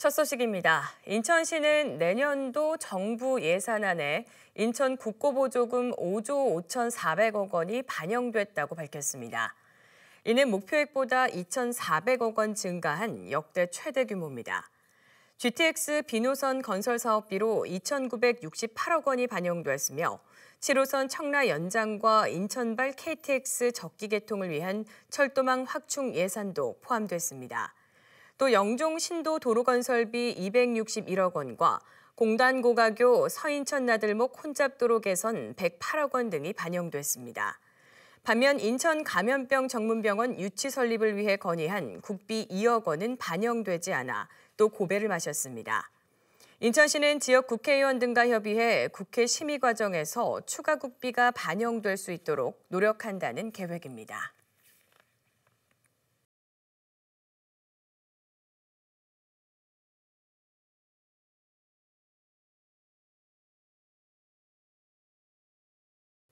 첫 소식입니다. 인천시는 내년도 정부 예산안에 인천 국고보조금 5조 5,400억 원이 반영됐다고 밝혔습니다. 이는 목표액보다 2,400억 원 증가한 역대 최대 규모입니다. GTX 비노선 건설 사업비로 2,968억 원이 반영됐으며 7호선 청라 연장과 인천발 KTX 적기 개통을 위한 철도망 확충 예산도 포함됐습니다. 또 영종 신도 도로 건설비 261억 원과 공단 고가교 서인천 나들목 혼잡도로 개선 108억 원 등이 반영됐습니다. 반면 인천 감염병 전문병원 유치 설립을 위해 건의한 국비 2억 원은 반영되지 않아 또 고배를 마셨습니다. 인천시는 지역 국회의원 등과 협의해 국회 심의 과정에서 추가 국비가 반영될 수 있도록 노력한다는 계획입니다.